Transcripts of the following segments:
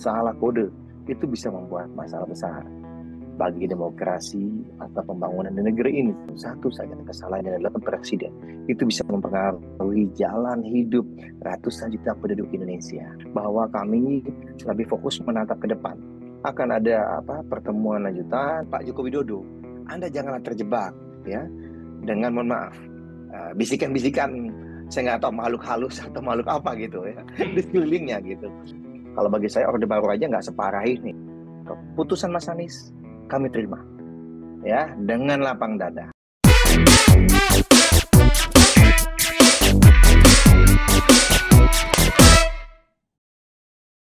salah kode itu bisa membuat masalah besar bagi demokrasi atau pembangunan di negeri ini. Satu saja kesalahan yang adalah presiden itu bisa mempengaruhi jalan hidup ratusan juta penduduk Indonesia. Bahwa kami lebih fokus menatap ke depan. Akan ada apa pertemuan lanjutan Pak Joko Widodo. Anda janganlah terjebak ya dengan mohon maaf eh, bisikan-bisikan saya nggak tahu makhluk halus atau makhluk apa gitu ya di sekelilingnya gitu. Kalau bagi saya Orde Baru aja nggak separah ini. Keputusan Mas Anies kami terima. Ya, dengan lapang dada.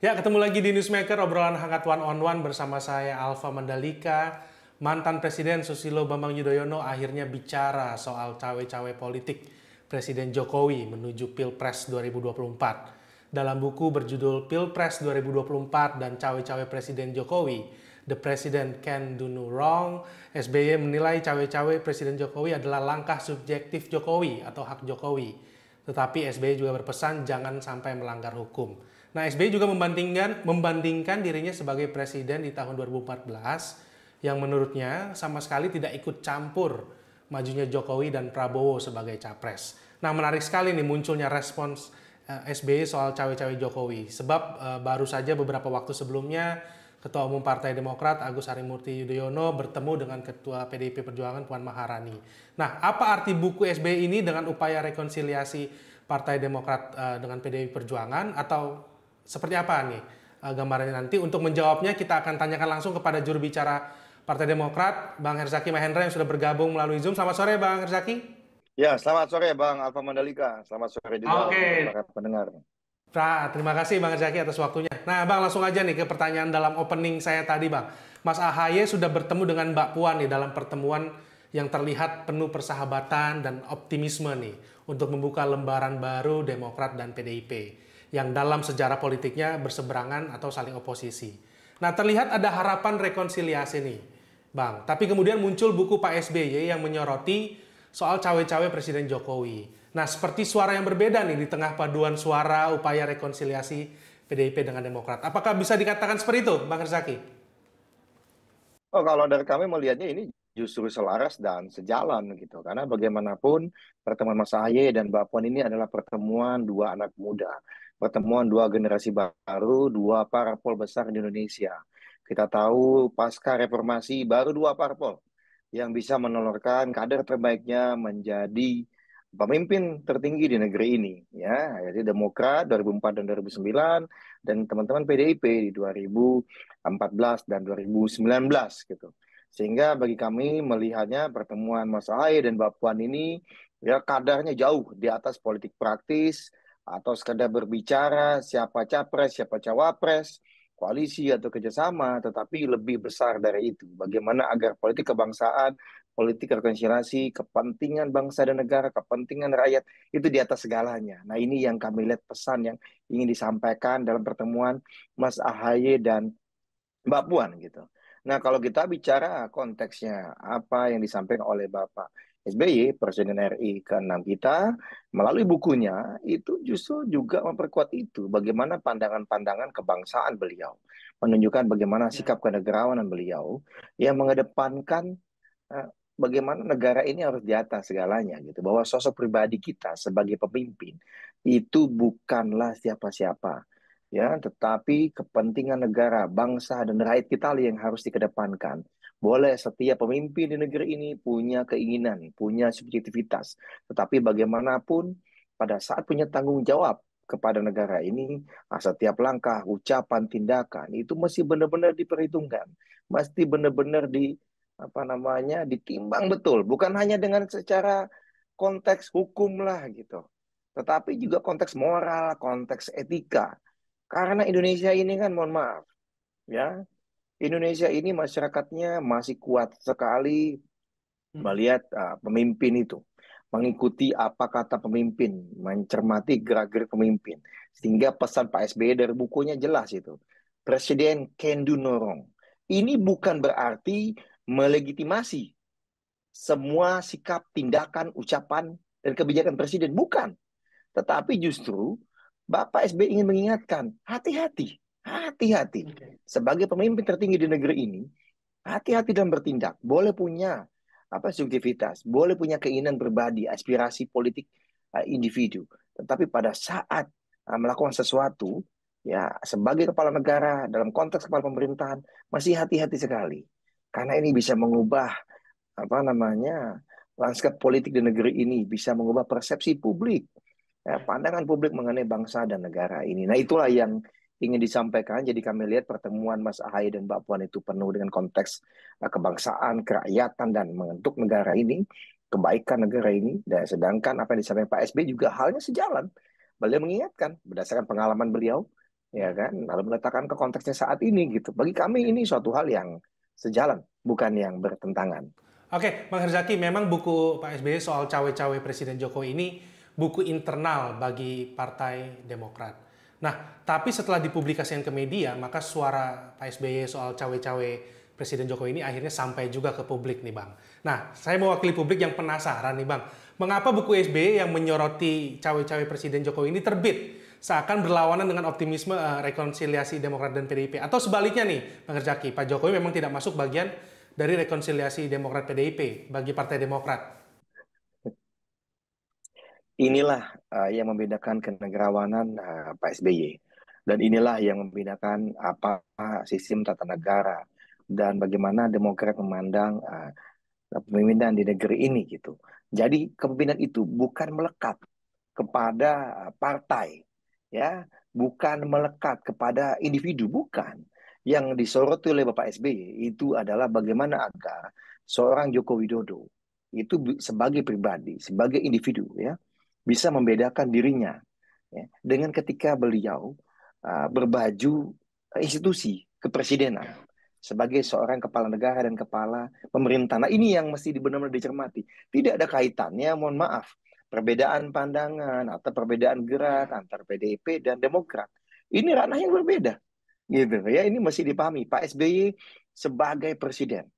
Ya, ketemu lagi di Newsmaker, obrolan hangat one on one bersama saya Alfa Mandalika. Mantan Presiden Susilo Bambang Yudhoyono akhirnya bicara soal cawe-cawe politik Presiden Jokowi menuju Pilpres 2024. Dalam buku berjudul Pilpres 2024 dan Cawe-Cawe Presiden Jokowi, The President Can Do No Wrong, SBY menilai cawe-cawe Presiden Jokowi adalah langkah subjektif Jokowi atau hak Jokowi. Tetapi SBY juga berpesan jangan sampai melanggar hukum. Nah, SBY juga membandingkan membandingkan dirinya sebagai presiden di tahun 2014 yang menurutnya sama sekali tidak ikut campur majunya Jokowi dan Prabowo sebagai capres. Nah, menarik sekali nih munculnya respons Eh, SBY soal cawe-cawe Jokowi. Sebab uh, baru saja beberapa waktu sebelumnya Ketua Umum Partai Demokrat Agus Harimurti Yudhoyono bertemu dengan Ketua PDIP Perjuangan Puan Maharani. Nah, apa arti buku SBY ini dengan upaya rekonsiliasi Partai Demokrat uh, dengan PDIP Perjuangan atau seperti apa nih uh, gambarannya nanti? Untuk menjawabnya kita akan tanyakan langsung kepada juru bicara Partai Demokrat, Bang Herzaki Mahendra yang sudah bergabung melalui Zoom. Selamat sore Bang Herzaki. Ya, selamat sore Bang Alfa Mandalika. Selamat sore juga okay. para pendengar. Nah, terima kasih Bang Zaki atas waktunya. Nah, Bang langsung aja nih ke pertanyaan dalam opening saya tadi, Bang. Mas Ahaye sudah bertemu dengan Mbak Puan nih dalam pertemuan yang terlihat penuh persahabatan dan optimisme nih untuk membuka lembaran baru Demokrat dan PDIP yang dalam sejarah politiknya berseberangan atau saling oposisi. Nah, terlihat ada harapan rekonsiliasi nih, Bang. Tapi kemudian muncul buku Pak SBY yang menyoroti soal cawe-cawe Presiden Jokowi. Nah, seperti suara yang berbeda nih di tengah paduan suara upaya rekonsiliasi PDIP dengan Demokrat. Apakah bisa dikatakan seperti itu, Bang Rizaki? Oh, kalau dari kami melihatnya ini justru selaras dan sejalan gitu. Karena bagaimanapun pertemuan Mas Ahaye dan Mbak Puan ini adalah pertemuan dua anak muda, pertemuan dua generasi baru, dua parpol besar di Indonesia. Kita tahu pasca reformasi baru dua parpol yang bisa menolorkan kader terbaiknya menjadi pemimpin tertinggi di negeri ini ya jadi Demokrat 2004 dan 2009 dan teman-teman PDIP di 2014 dan 2019 gitu sehingga bagi kami melihatnya pertemuan Mas Ahy dan Mbak Puan ini ya kadarnya jauh di atas politik praktis atau sekedar berbicara siapa capres siapa cawapres koalisi atau kerjasama, tetapi lebih besar dari itu. Bagaimana agar politik kebangsaan, politik rekonsiliasi, kepentingan bangsa dan negara, kepentingan rakyat itu di atas segalanya. Nah ini yang kami lihat pesan yang ingin disampaikan dalam pertemuan Mas Ahaye dan Mbak Puan gitu. Nah kalau kita bicara konteksnya apa yang disampaikan oleh Bapak SBY, Presiden RI ke-6 kita, melalui bukunya itu justru juga memperkuat itu bagaimana pandangan-pandangan kebangsaan beliau, menunjukkan bagaimana ya. sikap kenegarawanan beliau yang mengedepankan eh, bagaimana negara ini harus di atas segalanya gitu, bahwa sosok pribadi kita sebagai pemimpin itu bukanlah siapa-siapa ya, tetapi kepentingan negara, bangsa dan rakyat kita yang harus dikedepankan boleh setiap pemimpin di negeri ini punya keinginan, punya subjektivitas. Tetapi bagaimanapun pada saat punya tanggung jawab kepada negara ini, ah, setiap langkah, ucapan, tindakan itu masih benar-benar diperhitungkan, mesti benar-benar di apa namanya ditimbang betul, bukan hanya dengan secara konteks hukum lah gitu, tetapi juga konteks moral, konteks etika. Karena Indonesia ini kan mohon maaf, ya Indonesia ini masyarakatnya masih kuat sekali hmm. melihat uh, pemimpin itu, mengikuti apa kata pemimpin, mencermati gerak-gerik pemimpin. Sehingga pesan Pak SBY e dari bukunya jelas itu. Presiden can do no wrong. Ini bukan berarti melegitimasi semua sikap, tindakan, ucapan, dan kebijakan presiden. Bukan. Tetapi justru Bapak SBY e ingin mengingatkan, hati-hati. Hati-hati. Sebagai pemimpin tertinggi di negeri ini, hati-hati dalam bertindak. Boleh punya apa subjektivitas, boleh punya keinginan pribadi, aspirasi politik uh, individu. Tetapi pada saat uh, melakukan sesuatu, ya sebagai kepala negara dalam konteks kepala pemerintahan masih hati-hati sekali. Karena ini bisa mengubah apa namanya lanskap politik di negeri ini bisa mengubah persepsi publik, ya, pandangan publik mengenai bangsa dan negara ini. Nah itulah yang ingin disampaikan. Jadi kami lihat pertemuan Mas Ahaye dan Mbak Puan itu penuh dengan konteks eh, kebangsaan, kerakyatan, dan mengentuk negara ini, kebaikan negara ini. Dan sedangkan apa yang disampaikan Pak SB juga halnya sejalan. Beliau mengingatkan berdasarkan pengalaman beliau, ya kan, lalu meletakkan ke konteksnya saat ini gitu. Bagi kami ya. ini suatu hal yang sejalan, bukan yang bertentangan. Oke, Bang Herzaki, memang buku Pak SBY soal cawe-cawe Presiden Jokowi ini buku internal bagi Partai Demokrat. Nah, tapi setelah dipublikasikan ke media, maka suara Pak SBY soal cawe-cawe Presiden Jokowi ini akhirnya sampai juga ke publik nih Bang. Nah, saya mewakili publik yang penasaran nih Bang. Mengapa buku SBY yang menyoroti cawe-cawe Presiden Jokowi ini terbit? Seakan berlawanan dengan optimisme uh, rekonsiliasi Demokrat dan PDIP. Atau sebaliknya nih, Bang Rezaki, Pak Jokowi memang tidak masuk bagian dari rekonsiliasi Demokrat-PDIP bagi Partai Demokrat. Inilah uh, yang membedakan kenegarawanan uh, Pak SBY dan inilah yang membedakan apa sistem tata negara dan bagaimana Demokrat memandang uh, pemimpinan di negeri ini gitu. Jadi kepemimpinan itu bukan melekat kepada uh, partai ya, bukan melekat kepada individu bukan. Yang disorot oleh Bapak SBY itu adalah bagaimana agar seorang Joko Widodo itu sebagai pribadi, sebagai individu ya, bisa membedakan dirinya ya, dengan ketika beliau uh, berbaju institusi kepresidenan sebagai seorang kepala negara dan kepala pemerintah. Nah ini yang mesti benar-benar dicermati. Tidak ada kaitannya, mohon maaf, perbedaan pandangan atau perbedaan gerak antar PDIP dan Demokrat. Ini ranah yang berbeda, gitu ya. Ini mesti dipahami. Pak SBY sebagai presiden,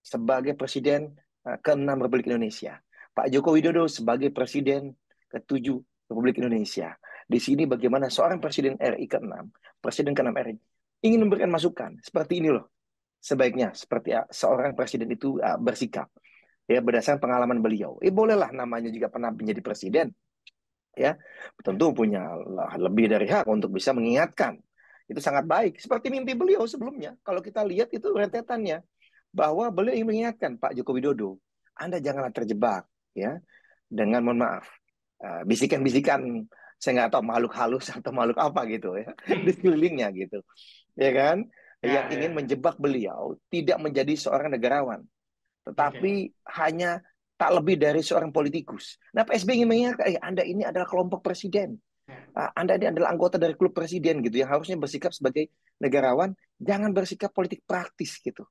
sebagai presiden ah, ke-6 Republik Indonesia. Pak Joko Widodo sebagai presiden ke-7 Republik Indonesia. Di sini bagaimana seorang Presiden RI ke-6, Presiden ke-6 RI, ingin memberikan masukan. Seperti ini loh, sebaiknya seperti ah, seorang Presiden itu ah, bersikap. Ya, berdasarkan pengalaman beliau. Eh, bolehlah namanya juga pernah menjadi Presiden. Ya, tentu punya lebih dari hak untuk bisa mengingatkan. Itu sangat baik. Seperti mimpi beliau sebelumnya. Kalau kita lihat itu rentetannya. Bahwa beliau ingin mengingatkan Pak Joko Widodo, Anda janganlah terjebak ya dengan mohon maaf Eh, bisikan-bisikan saya nggak tahu makhluk halus atau makhluk apa gitu ya hmm. di sekelilingnya gitu ya kan ya, yang ya. ingin menjebak beliau tidak menjadi seorang negarawan tetapi okay. hanya tak lebih dari seorang politikus nah PSB ingin mengingatkan eh, anda ini adalah kelompok presiden ya. ah, anda ini adalah anggota dari klub presiden gitu yang harusnya bersikap sebagai negarawan jangan bersikap politik praktis gitu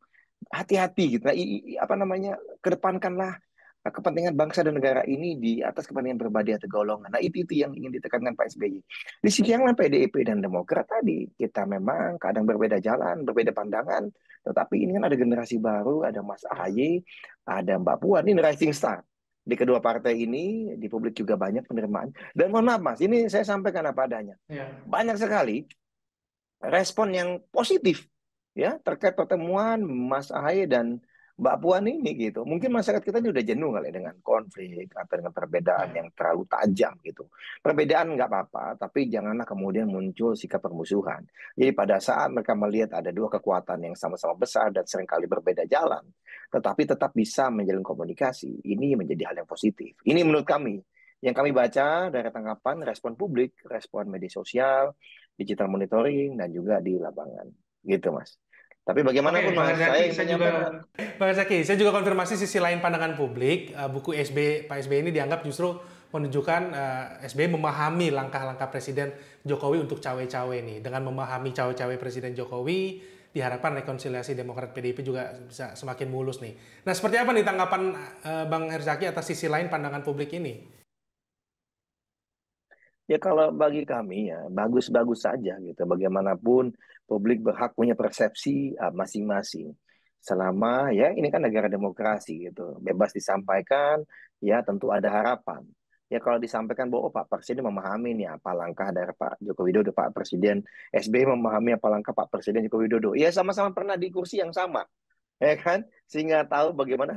hati-hati gitu nah, i, apa namanya kedepankanlah Nah, kepentingan bangsa dan negara ini di atas kepentingan berbagai atau golongan. Nah itu itu yang ingin ditekankan Pak SBY. Di sisi yang lain PDIP dan Demokrat tadi kita memang kadang berbeda jalan, berbeda pandangan, tetapi ini kan ada generasi baru, ada Mas Ahy, ada Mbak Puan, ini rising star di kedua partai ini di publik juga banyak penerimaan dan mohon maaf mas ini saya sampaikan apa adanya ya. banyak sekali respon yang positif ya terkait pertemuan Mas Ahy dan Mbak Puan ini gitu. Mungkin masyarakat kita ini sudah jenuh kali ya dengan konflik atau dengan perbedaan hmm. yang terlalu tajam gitu. Perbedaan nggak apa-apa, tapi janganlah kemudian muncul sikap permusuhan. Jadi pada saat mereka melihat ada dua kekuatan yang sama-sama besar dan seringkali berbeda jalan, tetapi tetap bisa menjalin komunikasi, ini menjadi hal yang positif. Ini menurut kami yang kami baca dari tanggapan respon publik, respon media sosial, digital monitoring dan juga di lapangan. Gitu, Mas. Tapi bagaimanapun Oke, Zaki, saya saya juga Pak Zaki, saya juga konfirmasi sisi lain pandangan publik, eh, buku SB Pak SB ini dianggap justru menunjukkan uh, eh, SBY memahami langkah-langkah Presiden Jokowi untuk cawe-cawe nih. Dengan memahami cawe-cawe Presiden Jokowi, diharapkan rekonsiliasi Demokrat PDIP juga bisa semakin mulus nih. Nah, seperti apa nih tanggapan uh, Bang Herzaki atas sisi lain pandangan publik ini? Ya kalau bagi kami ya bagus-bagus saja gitu. Bagaimanapun publik berhak punya persepsi ah, masing-masing. Selama ya ini kan negara demokrasi gitu, bebas disampaikan, ya tentu ada harapan. Ya kalau disampaikan bahwa oh, Pak Presiden memahami nih apa langkah dari Pak Joko Widodo, Pak Presiden SBY memahami apa langkah Pak Presiden Joko Widodo. ya sama-sama pernah di kursi yang sama, ya kan? Sehingga tahu bagaimana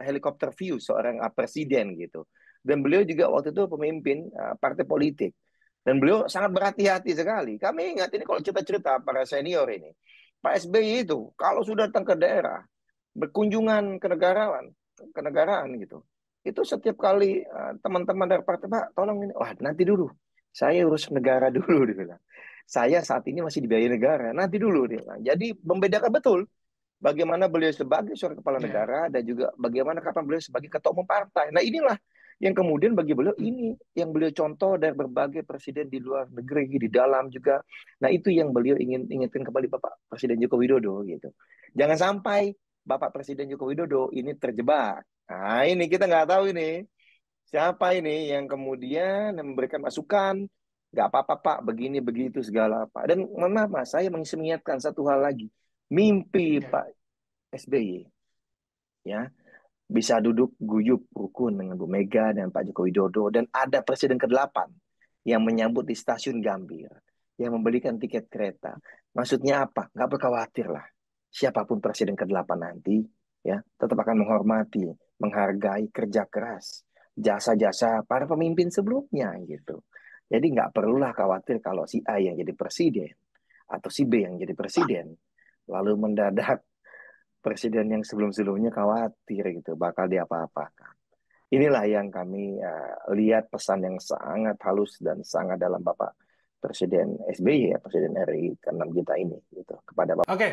helikopter view seorang ah, presiden gitu. Dan beliau juga waktu itu pemimpin ah, partai politik dan beliau sangat berhati-hati sekali. Kami ingat ini kalau kita cerita para senior ini, Pak SBY itu kalau sudah datang ke daerah, berkunjungan ke negarawan, ke negaraan gitu, itu setiap kali eh, teman-teman dari partai Pak, tolong ini, wah nanti dulu, saya urus negara dulu dibilang. Saya saat ini masih dibiayai negara, nanti dulu dibilang. Jadi membedakan betul bagaimana beliau sebagai seorang kepala iya. negara yeah. dan juga bagaimana kapan beliau sebagai ketua umum partai. Nah inilah yang kemudian bagi beliau hmm. ini yang beliau contoh dari berbagai presiden di luar negeri di dalam juga nah itu yang beliau ingin ingatkan kembali bapak presiden joko widodo gitu jangan sampai bapak presiden joko widodo ini terjebak nah ini kita nggak tahu ini siapa ini yang kemudian memberikan masukan nggak apa-apa pak begini begitu segala apa dan mana mas saya mengingatkan satu hal lagi mimpi iya. pak sby ya bisa duduk guyup rukun dengan Bu Mega dan Pak Joko Widodo dan ada presiden ke-8 yang menyambut di stasiun Gambir yang membelikan tiket kereta. Maksudnya apa? Nggak perlu khawatir lah. Siapapun presiden ke-8 nanti ya tetap akan menghormati, menghargai kerja keras, jasa-jasa para pemimpin sebelumnya gitu. Jadi nggak perlulah khawatir kalau si A yang jadi presiden atau si B yang jadi presiden lalu mendadak presiden yang sebelum-sebelumnya khawatir gitu bakal diapa-apakan. Inilah yang kami uh, lihat pesan yang sangat halus dan sangat dalam Bapak Presiden SBY ya Presiden RI ke-6 kita ini gitu kepada Bapak. Oke. Okay.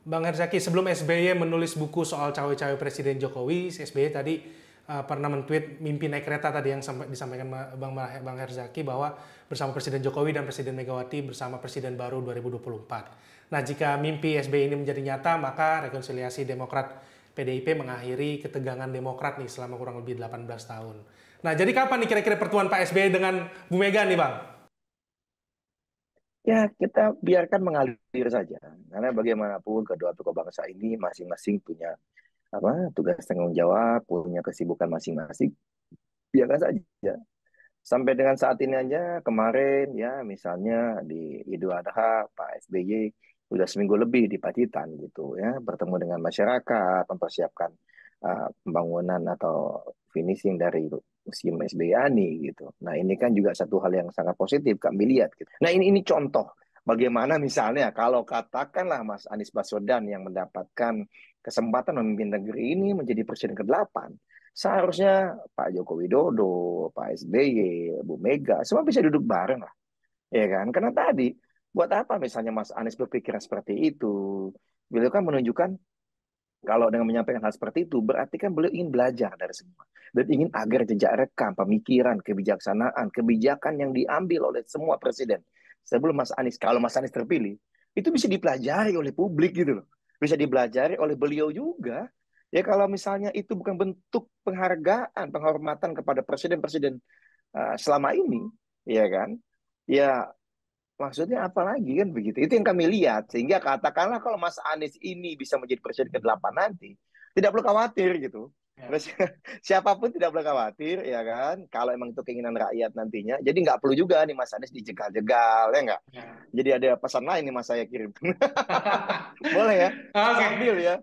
Bang Herzaki, sebelum SBY menulis buku soal cawe-cawe Presiden Jokowi, SBY tadi uh, pernah mentweet mimpi naik kereta tadi yang disampaikan Bang Bang Herzaki bahwa bersama Presiden Jokowi dan Presiden Megawati bersama Presiden baru 2024. Nah, jika mimpi SBY ini menjadi nyata, maka rekonsiliasi Demokrat PDIP mengakhiri ketegangan Demokrat nih selama kurang lebih 18 tahun. Nah, jadi kapan nih kira-kira pertemuan Pak SBY dengan Bu Mega nih, Bang? Ya, kita biarkan mengalir saja. Karena bagaimanapun kedua tokoh bangsa ini masing-masing punya apa tugas tanggung jawab, punya kesibukan masing-masing. Biarkan saja sampai dengan saat ini aja kemarin ya misalnya di Idul Adha Pak SBY udah seminggu lebih di Pacitan gitu ya bertemu dengan masyarakat mempersiapkan uh, pembangunan atau finishing dari museum SBY Ani gitu. Nah ini kan juga satu hal yang sangat positif kami lihat. Gitu. Nah ini ini contoh bagaimana misalnya kalau katakanlah Mas Anies Baswedan yang mendapatkan kesempatan memimpin negeri ini menjadi presiden ke-8 seharusnya Pak Joko Widodo, Pak SBY, Bu Mega, semua bisa duduk bareng lah. Ya kan? Karena tadi Buat apa misalnya Mas Anies berpikiran seperti itu? Beliau kan menunjukkan kalau dengan menyampaikan hal seperti itu, berarti kan beliau ingin belajar dari semua. Dan ingin agar jejak rekam, pemikiran, kebijaksanaan, kebijakan yang diambil oleh semua presiden. Sebelum Mas Anies, kalau Mas Anies terpilih, itu bisa dipelajari oleh publik gitu loh. Bisa dipelajari oleh beliau juga. Ya kalau misalnya itu bukan bentuk penghargaan, penghormatan kepada presiden-presiden uh, selama ini, ya kan? Ya maksudnya apa lagi kan begitu. Itu yang kami lihat. Sehingga katakanlah kalau Mas Anies ini bisa menjadi presiden ke-8 nanti, tidak perlu khawatir gitu. Ya. Terus siapapun tidak boleh khawatir ya kan kalau emang itu keinginan rakyat nantinya. Jadi nggak perlu juga nih Mas Anies dijegal-jegal ya nggak. Ya. Jadi ada pesan lain nih Mas saya kirim. boleh ya? Oke. Okay. Sambil ya.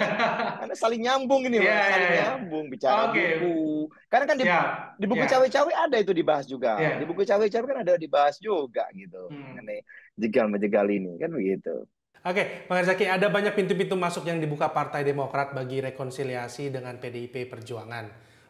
Karena, saling nyambung ini yeah, ya, saling yeah, yeah. nyambung bicara okay. buku. Karena kan di, yeah. di buku ya. cawe-cawe yeah. ada itu dibahas juga. Yeah. Di buku cawe-cawe kan ada dibahas juga gitu. Hmm. Mengenai jegal menjegal ini kan begitu. Oke, Bang Herzaki, ada banyak pintu-pintu masuk yang dibuka Partai Demokrat bagi rekonsiliasi dengan PDIP Perjuangan.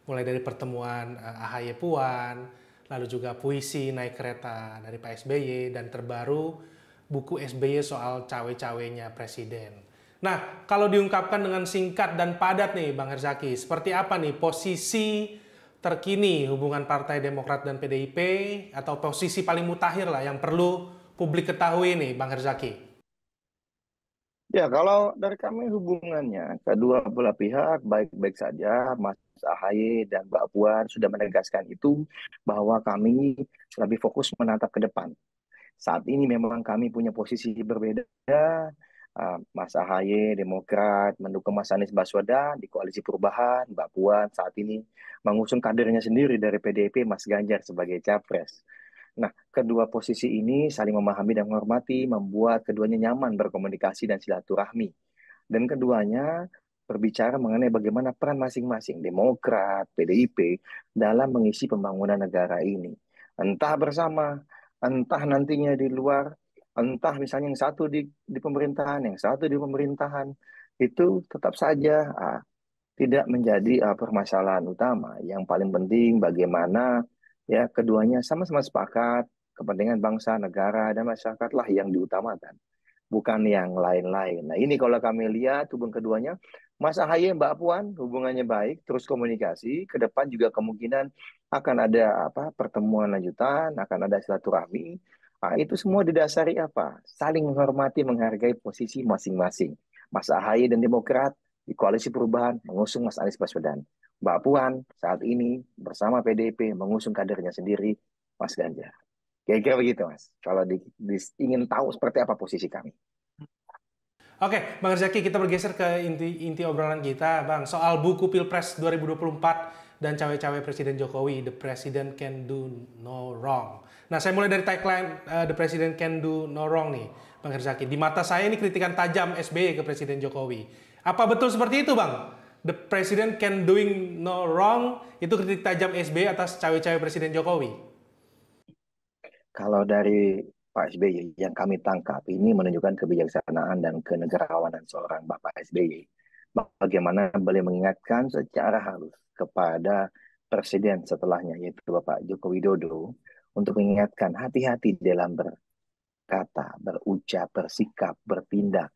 Mulai dari pertemuan uh, AHY Puan, lalu juga puisi naik kereta dari Pak SBY, dan terbaru buku SBY soal cawe-cawenya Presiden. Nah, kalau diungkapkan dengan singkat dan padat nih Bang Herzaki, seperti apa nih posisi terkini hubungan Partai Demokrat dan PDIP atau posisi paling mutakhir lah yang perlu publik ketahui nih Bang Herzaki? Ya, kalau dari kami hubungannya kedua belah pihak baik-baik saja. Mas Ahaye dan Mbak Puan sudah menegaskan itu bahwa kami lebih fokus menatap ke depan. Saat ini memang kami punya posisi berbeda. Eh, Mas Ahaye, Demokrat, mendukung Mas Anies Baswedan di Koalisi Perubahan, Mbak Puan saat ini mengusung kadernya sendiri dari PDIP, Mas Ganjar sebagai capres. Nah, kedua posisi ini saling memahami dan menghormati, membuat keduanya nyaman berkomunikasi dan silaturahmi. Dan keduanya berbicara mengenai bagaimana peran masing-masing Demokrat, PDIP dalam mengisi pembangunan negara ini. Entah bersama, entah nantinya di luar, entah misalnya yang satu di, di pemerintahan, yang satu di pemerintahan, itu tetap saja ah, tidak menjadi ah, permasalahan utama. Yang paling penting bagaimana ya keduanya sama-sama sepakat kepentingan bangsa, negara, dan masyarakatlah yang diutamakan, bukan yang lain-lain. Nah ini kalau kami lihat hubung keduanya, Mas Ahaye Mbak Puan hubungannya baik, terus komunikasi, ke depan juga kemungkinan akan ada apa pertemuan lanjutan, akan ada silaturahmi. Nah, itu semua didasari apa? Saling menghormati, menghargai posisi masing-masing. Mas Ahaye dan Demokrat di koalisi perubahan mengusung Mas Anies Baswedan. Mbak Puan saat ini bersama PDIP mengusung kadernya sendiri, Mas Ganjar. Kira-kira begitu, Mas. Kalau di, di, ingin tahu seperti apa posisi kami. Oke, Bang Rezaki, kita bergeser ke inti inti obrolan kita, Bang, soal buku Pilpres 2024 dan cawe-cawe Presiden Jokowi, The President Can Do No Wrong. Nah, saya mulai dari tagline uh, The President Can Do No Wrong nih, Bang Rezaki. Di mata saya ini kritikan tajam SBY ke Presiden Jokowi. Apa betul seperti itu, Bang? the president can doing no wrong itu kritik tajam SBY atas cawe-cawe presiden Jokowi. Kalau dari Pak SBY yang kami tangkap ini menunjukkan kebijaksanaan dan kenegarawanan seorang Bapak SBY. Bagaimana boleh mengingatkan secara halus kepada presiden setelahnya yaitu Bapak Joko Widodo untuk mengingatkan hati-hati dalam berkata, berucap, bersikap, bertindak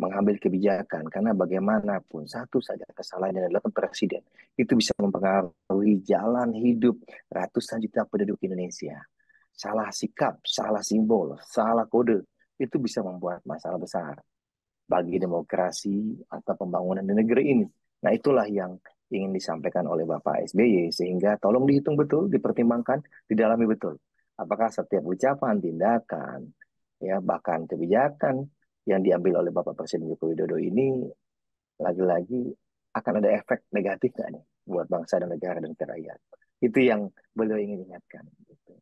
mengambil kebijakan karena bagaimanapun satu saja kesalahan yang dilakukan presiden itu bisa mempengaruhi jalan hidup ratusan juta penduduk Indonesia. Salah sikap, salah simbol, salah kode itu bisa membuat masalah besar bagi demokrasi atau pembangunan di negeri ini. Nah, itulah yang ingin disampaikan oleh Bapak SBY sehingga tolong dihitung betul, dipertimbangkan, didalami betul. Apakah setiap ucapan, tindakan, ya bahkan kebijakan yang diambil oleh Bapak Presiden Joko Widodo ini lagi-lagi akan ada efek negatif nggak nih buat bangsa dan negara dan rakyat. Itu yang beliau ingin ingatkan. Gitu.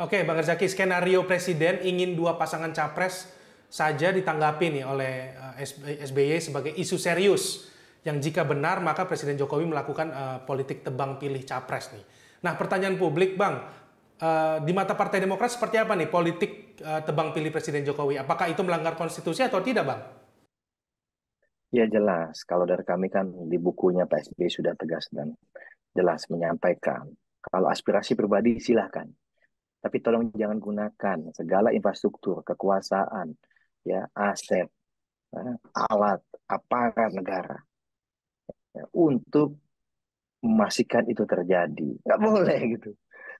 Oke, Bang Erzaki skenario Presiden ingin dua pasangan capres saja ditanggapi nih oleh eh, SBY sebagai isu serius yang jika benar maka Presiden Jokowi melakukan uh, politik tebang pilih capres nih. Nah pertanyaan publik Bang, uh, di mata Partai Demokrat seperti apa nih politik Eh, tebang pilih Presiden Jokowi. Apakah itu melanggar konstitusi atau tidak, Bang? Ya jelas, kalau dari kami kan di bukunya Pak SBY sudah tegas dan jelas menyampaikan. Kalau aspirasi pribadi silahkan, tapi tolong jangan gunakan segala infrastruktur, kekuasaan, ya aset, eh, alat, aparat negara ya, untuk memastikan itu terjadi. Gak boleh gitu.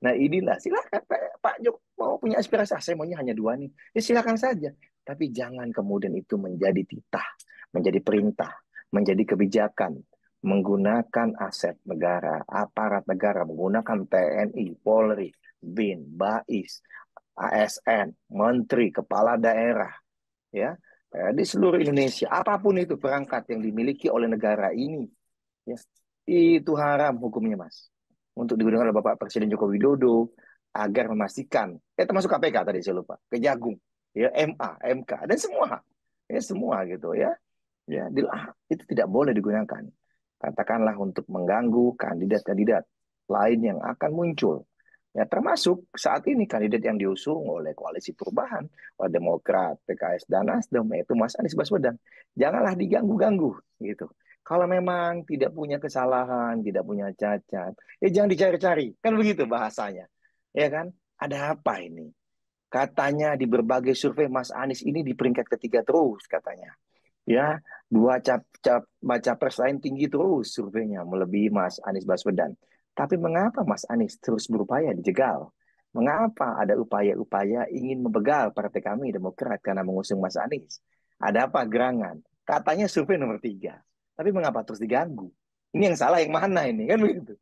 Nah inilah silakan Pak, Pak Jok mau punya aspirasi, ah, saya maunya hanya dua nih. Ya silakan saja. Tapi jangan kemudian itu menjadi titah, menjadi perintah, menjadi kebijakan, menggunakan aset negara, aparat negara, menggunakan TNI, Polri, BIN, BAIS, ASN, menteri, kepala daerah, ya eh, di seluruh Indonesia, apapun itu perangkat yang dimiliki oleh negara ini, ya, itu haram hukumnya mas untuk digunakan oleh Bapak Presiden Joko Widodo agar memastikan, ya termasuk KPK tadi saya lupa, Kejagung, ya MA, MK, dan semua, ya semua gitu ya, ya ah, itu tidak boleh digunakan. Katakanlah untuk mengganggu kandidat-kandidat lain yang akan muncul. Ya termasuk saat ini kandidat yang diusung oleh koalisi perubahan, oleh Demokrat, PKS, dan Nasdem, yaitu Mas Anies Baswedan. Janganlah diganggu-ganggu gitu. Kalau memang tidak punya kesalahan, tidak punya cacat, ya jangan dicari-cari. Kan begitu bahasanya. Ya kan? Ada apa ini? Katanya di berbagai survei Mas Anies ini di peringkat ketiga terus katanya. Ya, dua cap cap baca pers lain tinggi terus surveinya melebihi Mas Anies Baswedan. Tapi mengapa Mas Anies terus berupaya dijegal? Mengapa ada upaya-upaya ingin membegal partai kami Demokrat karena mengusung Mas Anies? Ada apa gerangan? Katanya survei nomor tiga tapi mengapa terus diganggu? Ini yang salah yang mana ini kan begitu?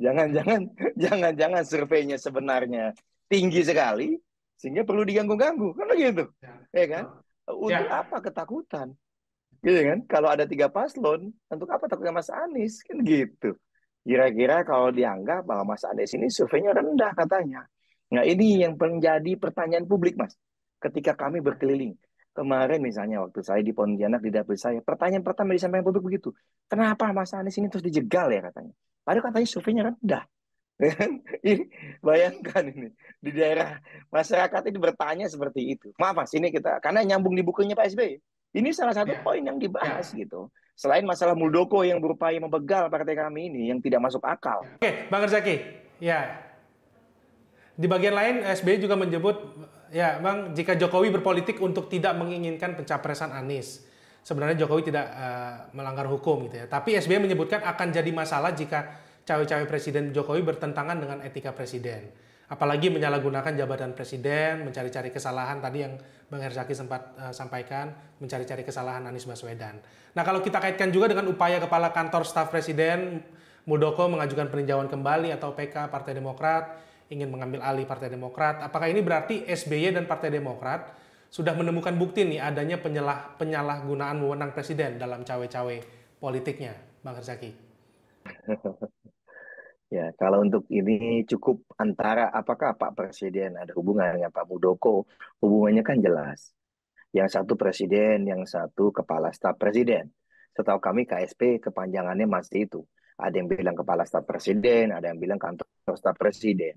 Jangan-jangan ya. jangan-jangan ya. surveinya sebenarnya tinggi sekali sehingga perlu diganggu-ganggu kan begitu? Ya, ya kan? Untuk ya. apa ketakutan? Gitu kan? Kalau ada tiga paslon, untuk apa takutnya Mas Anies kan gitu? Kira-kira kalau dianggap bahwa Mas Anies ini surveinya rendah katanya. Nah ini yang menjadi pertanyaan publik mas. Ketika kami berkeliling, Kemarin misalnya waktu saya di Pontianak di dapil saya, pertanyaan pertama disampaikan publik begitu. Kenapa Mas Anies ini terus dijegal ya katanya? Padahal katanya surveinya rendah. Ya kan? ini bayangkan ini di daerah masyarakat ini bertanya seperti itu. Maaf Mas, ini kita karena nyambung di bukunya Pak SBY. Ini salah satu ya. poin yang dibahas ya. gitu. Selain masalah Muldoko yang berupaya membegal partai kami ini yang tidak masuk akal. Oke, Bang Rezaki. Ya. Di bagian lain SBY juga menyebut Ya, Bang, jika Jokowi berpolitik untuk tidak menginginkan pencapresan Anies, sebenarnya Jokowi tidak uh, melanggar hukum gitu ya. Tapi SBY menyebutkan akan jadi masalah jika cawe-cawe presiden Jokowi bertentangan dengan etika presiden. Apalagi menyalahgunakan jabatan presiden, mencari-cari kesalahan tadi yang Bang Herzaki sempat uh, sampaikan, mencari-cari kesalahan Anies Baswedan. Nah, kalau kita kaitkan juga dengan upaya kepala kantor staf presiden Mudoko mengajukan peninjauan kembali atau PK Partai Demokrat ingin mengambil alih Partai Demokrat. Apakah ini berarti SBY dan Partai Demokrat sudah menemukan bukti nih adanya penyalah penyalahgunaan wewenang presiden dalam cawe-cawe politiknya, Bang Herzaki? Ya, kalau untuk ini cukup antara apakah Pak Presiden ada hubungan dengan Pak Mudoko? hubungannya kan jelas. Yang satu presiden, yang satu kepala staf presiden. Setahu kami KSP kepanjangannya masih itu. Ada yang bilang kepala staf presiden, ada yang bilang kantor staf presiden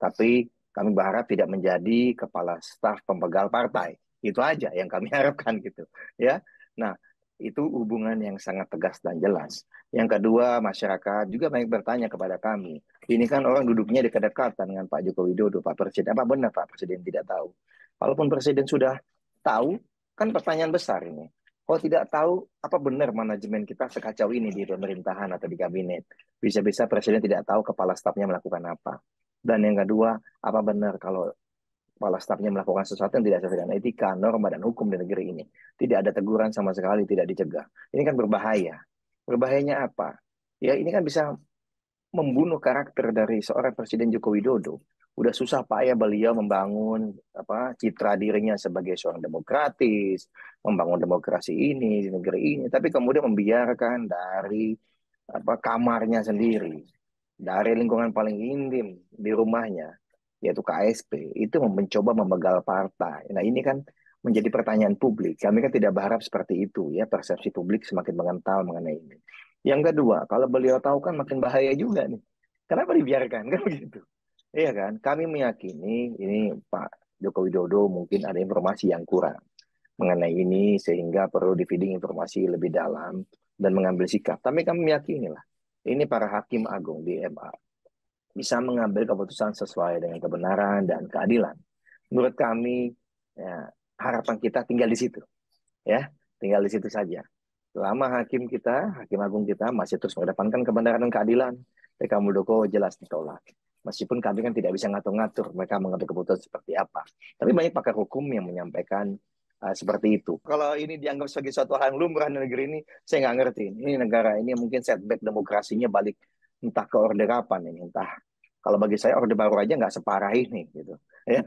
tapi kami berharap tidak menjadi kepala staf pembegal partai. Itu aja yang kami harapkan gitu, ya. Nah, itu hubungan yang sangat tegas dan jelas. Yang kedua, masyarakat juga banyak bertanya kepada kami, ini kan orang duduknya di kedekatan dengan Pak Joko Widodo, Pak Presiden. Apa benar Pak Presiden tidak tahu? Walaupun Presiden sudah tahu, kan pertanyaan besar ini. Kalau tidak tahu, apa benar manajemen kita sekacau ini di pemerintahan atau di kabinet? Bisa-bisa Presiden tidak tahu kepala stafnya melakukan apa. Dan yang kedua, apa benar kalau kepala stafnya melakukan sesuatu yang tidak sesuai dengan etika, norma, dan hukum di negeri ini. Tidak ada teguran sama sekali, tidak dicegah. Ini kan berbahaya. Berbahayanya apa? Ya ini kan bisa membunuh karakter dari seorang Presiden Joko Widodo. Udah susah pak payah beliau membangun apa citra dirinya sebagai seorang demokratis, membangun demokrasi ini di negeri ini, tapi kemudian membiarkan dari apa kamarnya sendiri dari lingkungan paling intim di rumahnya yaitu KSP itu mencoba membegal partai. Nah ini kan menjadi pertanyaan publik. Kami kan tidak berharap seperti itu ya persepsi publik semakin mengental mengenai ini. Yang kedua, kalau beliau tahu kan makin bahaya juga nih. Kenapa dibiarkan kan begitu? Iya kan? Kami meyakini ini Pak Joko Widodo mungkin ada informasi yang kurang mengenai ini sehingga perlu dividing informasi lebih dalam dan mengambil sikap. Tapi kami meyakini lah ini para hakim agung di MA bisa mengambil keputusan sesuai dengan kebenaran dan keadilan. Menurut kami ya, harapan kita tinggal di situ, ya tinggal di situ saja. Selama hakim kita, hakim agung kita masih terus mengedepankan kebenaran dan keadilan, PK Muldoko jelas ditolak. Meskipun kami kan tidak bisa ngatur-ngatur mereka mengambil keputusan seperti apa. Tapi banyak pakar hukum yang menyampaikan Nah, seperti itu. Kalau ini dianggap sebagai suatu hal yang lumrah di negeri ini, saya nggak ngerti. Ini negara ini mungkin setback demokrasinya balik entah ke orde kapan ini, entah. Kalau bagi saya orde baru aja nggak separah ini gitu. Ya.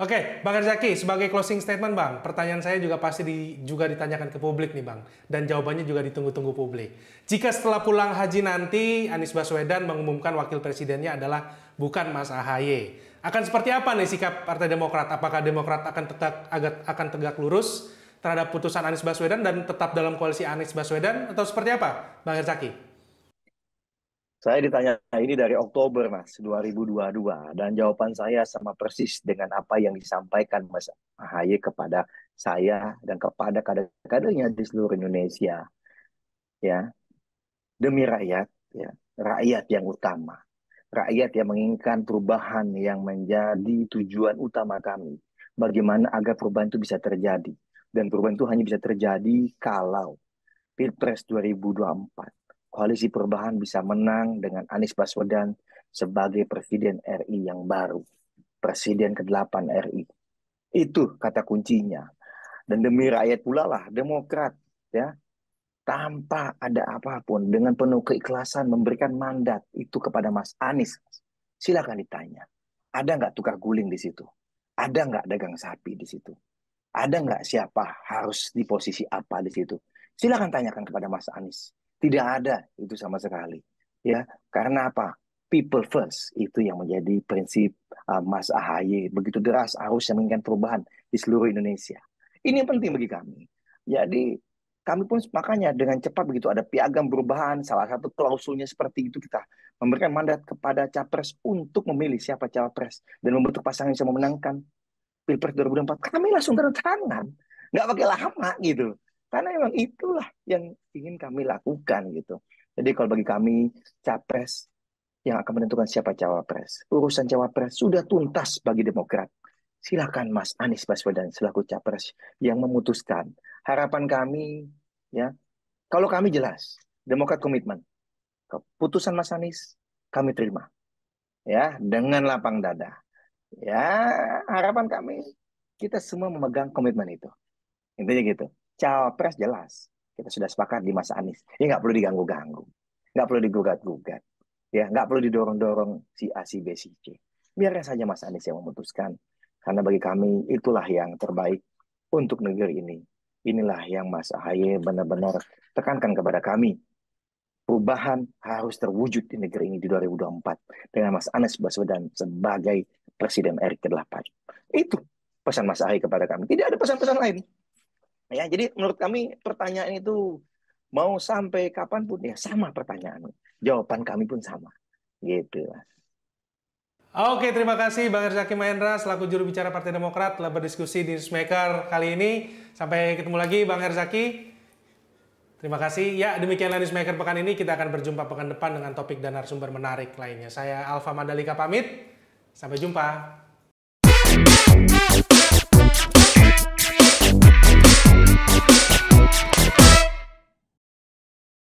Oke, Bang Arzaki, sebagai closing statement Bang, pertanyaan saya juga pasti di, juga ditanyakan ke publik nih Bang, dan jawabannya juga ditunggu-tunggu publik. Jika setelah pulang haji nanti, Anies Baswedan mengumumkan wakil presidennya adalah bukan Mas Ahaye. Akan seperti apa nih sikap Partai Demokrat? Apakah Demokrat akan tetap agak, akan tegak lurus terhadap putusan Anies Baswedan dan tetap dalam koalisi Anies Baswedan atau seperti apa, Bang Herzaki? Saya ditanya ini dari Oktober Mas 2022 dan jawaban saya sama persis dengan apa yang disampaikan Mas Ahaye kepada saya dan kepada kader-kadernya di seluruh Indonesia. Ya. Demi rakyat, ya. Rakyat yang utama rakyat yang menginginkan perubahan yang menjadi tujuan utama kami. Bagaimana agar perubahan itu bisa terjadi. Dan perubahan itu hanya bisa terjadi kalau Pilpres 2024 koalisi perubahan bisa menang dengan Anies Baswedan sebagai Presiden RI yang baru. Presiden ke-8 RI. Itu kata kuncinya. Dan demi rakyat pula lah Demokrat ya tanpa ada apapun dengan penuh keikhlasan memberikan mandat itu kepada Mas Anies. Silakan ditanya. Ada nggak tukar guling di situ? Ada nggak dagang sapi di situ? Ada nggak siapa harus di posisi apa di situ? Silakan tanyakan kepada Mas Anies. Tidak ada itu sama sekali. Ya, karena apa? People first itu yang menjadi prinsip eh, Mas AHY begitu deras arus yang menginginkan perubahan di seluruh Indonesia. Ini penting bagi kami. Jadi kami pun makanya dengan cepat begitu ada piagam perubahan salah satu klausulnya seperti itu kita memberikan mandat kepada capres untuk memilih siapa capres dan membentuk pasangan yang bisa memenangkan pilpres 2024 kami langsung tanda tangan nggak pakai lama gitu karena memang itulah yang ingin kami lakukan gitu jadi kalau bagi kami capres yang akan menentukan siapa cawapres urusan cawapres sudah tuntas bagi demokrat silakan Mas Anies Baswedan selaku capres yang memutuskan harapan kami ya kalau kami jelas Demokrat komitmen keputusan Mas Anies kami terima ya dengan lapang dada ya harapan kami kita semua memegang komitmen itu intinya gitu cawapres jelas kita sudah sepakat di Mas Anies ya nggak perlu diganggu ganggu nggak perlu digugat gugat ya nggak perlu didorong dorong si A si B si C biarkan saja Mas Anies yang memutuskan karena bagi kami itulah yang terbaik untuk negeri ini Inilah yang Mas Ahaye benar-benar tekankan kepada kami. Perubahan harus terwujud di negeri ini di 2024 dengan Mas Anies Baswedan sebagai Presiden RI ke-8. Itu pesan Mas Ahaye kepada kami. Tidak ada pesan-pesan lain. Ya, jadi menurut kami pertanyaan itu mau sampai kapanpun ya sama pertanyaan, Jawaban kami pun sama. Gitu, Oke, terima kasih Bang Herzaki Mahendra selaku juru bicara Partai Demokrat telah berdiskusi di Newsmaker kali ini. Sampai ketemu lagi Bang Herzaki. Terima kasih. Ya, demikianlah Newsmaker pekan ini. Kita akan berjumpa pekan depan dengan topik dan narasumber menarik lainnya. Saya Alfa Mandalika pamit. Sampai jumpa.